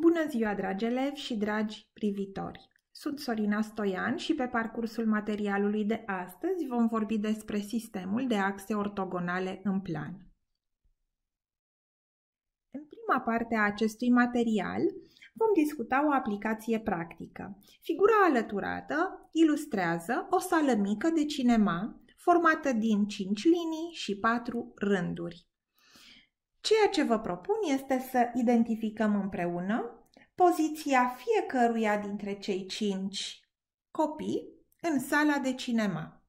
Bună ziua, dragi elevi și dragi privitori! Sunt Sorina Stoian și pe parcursul materialului de astăzi vom vorbi despre sistemul de axe ortogonale în plan. În prima parte a acestui material vom discuta o aplicație practică. Figura alăturată ilustrează o sală mică de cinema formată din 5 linii și 4 rânduri. Ceea ce vă propun este să identificăm împreună poziția fiecăruia dintre cei cinci copii în sala de cinema.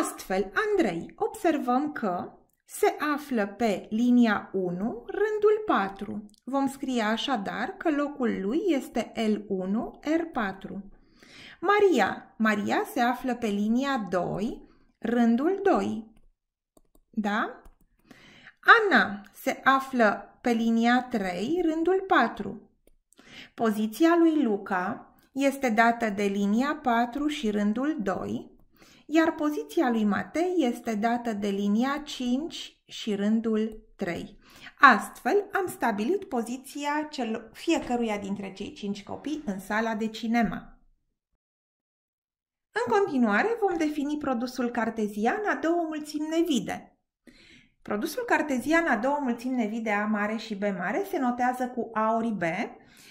Astfel, Andrei, observăm că se află pe linia 1, rândul 4. Vom scrie așadar că locul lui este L1, R4. Maria. Maria se află pe linia 2, rândul 2. Da? Ana se află pe linia 3, rândul 4. Poziția lui Luca este dată de linia 4 și rândul 2, iar poziția lui Matei este dată de linia 5 și rândul 3. Astfel, am stabilit poziția cel fiecăruia dintre cei 5 copii în sala de cinema. În continuare, vom defini produsul cartezian a două mulțimi nevide. Produsul cartezian a două mulțimi nevide A mare și B mare se notează cu A ori B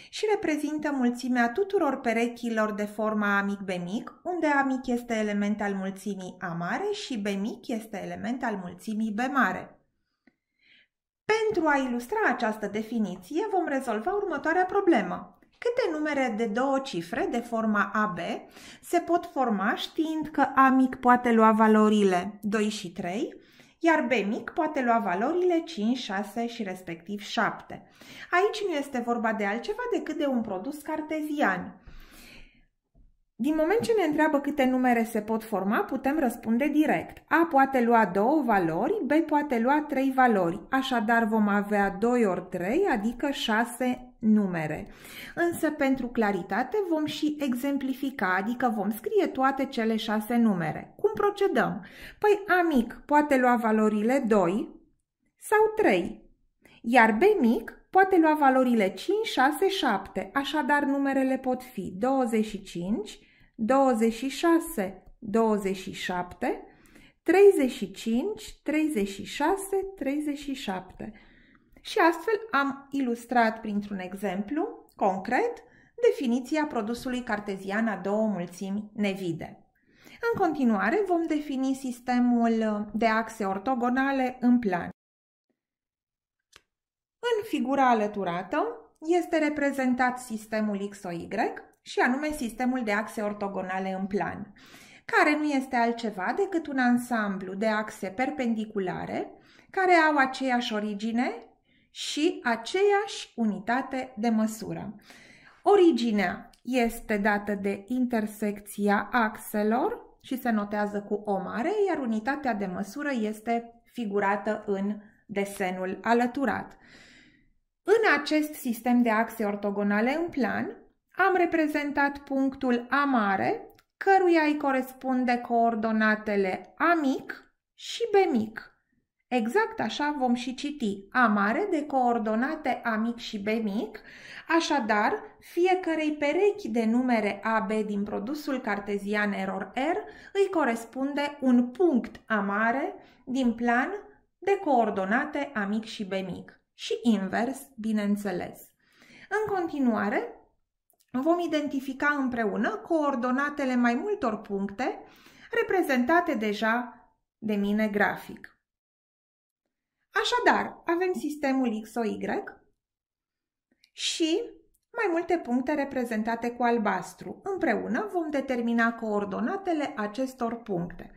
și reprezintă mulțimea tuturor perechilor de forma A mic B mic, unde A mic este element al mulțimii A mare și B mic este element al mulțimii B mare. Pentru a ilustra această definiție vom rezolva următoarea problemă. Câte numere de două cifre de forma AB se pot forma știind că A mic poate lua valorile 2 și 3, iar B mic poate lua valorile 5, 6 și respectiv 7. Aici nu este vorba de altceva decât de un produs cartezian. Din moment ce ne întreabă câte numere se pot forma, putem răspunde direct. A poate lua două valori, B poate lua trei valori, așadar vom avea 2 ori 3, adică 6 numere. Însă, pentru claritate, vom și exemplifica, adică vom scrie toate cele șase numere. Cum procedăm? Păi A mic poate lua valorile 2 sau 3, iar B mic poate lua valorile 5, 6, 7, așadar numerele pot fi 25, 26, 27, 35, 36, 37. Și astfel am ilustrat printr-un exemplu concret definiția produsului cartezian a două mulțimi nevide. În continuare vom defini sistemul de axe ortogonale în plan. În figura alăturată este reprezentat sistemul XOY și anume sistemul de axe ortogonale în plan, care nu este altceva decât un ansamblu de axe perpendiculare care au aceeași origine și aceeași unitate de măsură. Originea este dată de intersecția axelor și se notează cu O mare, iar unitatea de măsură este figurată în desenul alăturat. În acest sistem de axe ortogonale în plan, am reprezentat punctul A mare, căruia îi corespunde coordonatele A mic și B mic. Exact așa vom și citi A mare de coordonate A mic și B mic, așadar fiecarei perechi de numere AB din produsul cartezian error R îi corespunde un punct A mare din plan de coordonate A mic și B mic și invers, bineînțeles. În continuare, vom identifica împreună coordonatele mai multor puncte reprezentate deja de mine grafic. Așadar, avem sistemul XOY și mai multe puncte reprezentate cu albastru. Împreună vom determina coordonatele acestor puncte.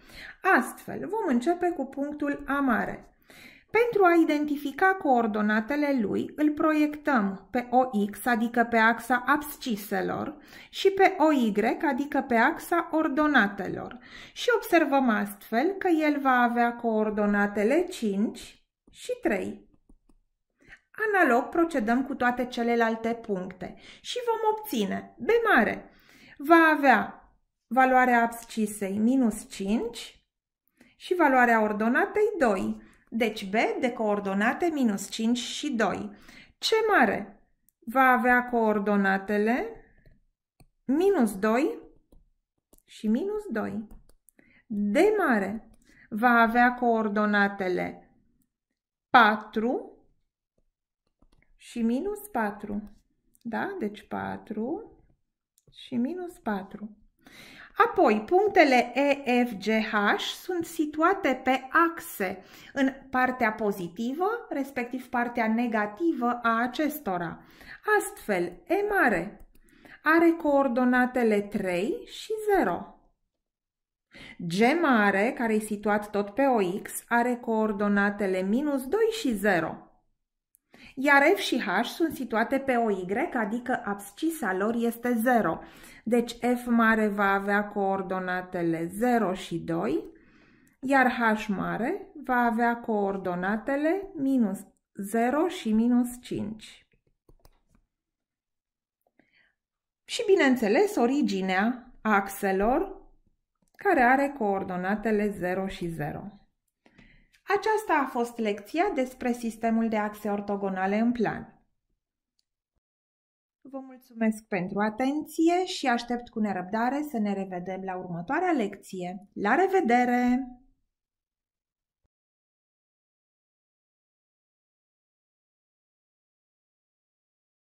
Astfel, vom începe cu punctul A mare. Pentru a identifica coordonatele lui, îl proiectăm pe OX, adică pe axa absciselor, și pe OY, adică pe axa ordonatelor. Și observăm astfel că el va avea coordonatele 5, și 3. Analog procedăm cu toate celelalte puncte și vom obține B mare. Va avea valoarea abscisei minus 5 și valoarea ordonatei 2. Deci B de coordonate minus 5 și 2. C mare va avea coordonatele minus 2 și minus 2. D mare va avea coordonatele 4 și minus 4. Da? Deci 4 și minus 4. Apoi, punctele E, F, G, H sunt situate pe axe în partea pozitivă, respectiv partea negativă a acestora. Astfel, E mare are coordonatele 3 și 0. G mare, care e situat tot pe OX, are coordonatele minus 2 și 0. Iar F și H sunt situate pe OY, adică abscisa lor este 0. Deci F mare va avea coordonatele 0 și 2, iar H mare va avea coordonatele minus 0 și minus 5. Și bineînțeles, originea axelor care are coordonatele 0 și 0. Aceasta a fost lecția despre sistemul de axe ortogonale în plan. Vă mulțumesc pentru atenție și aștept cu nerăbdare să ne revedem la următoarea lecție. La revedere!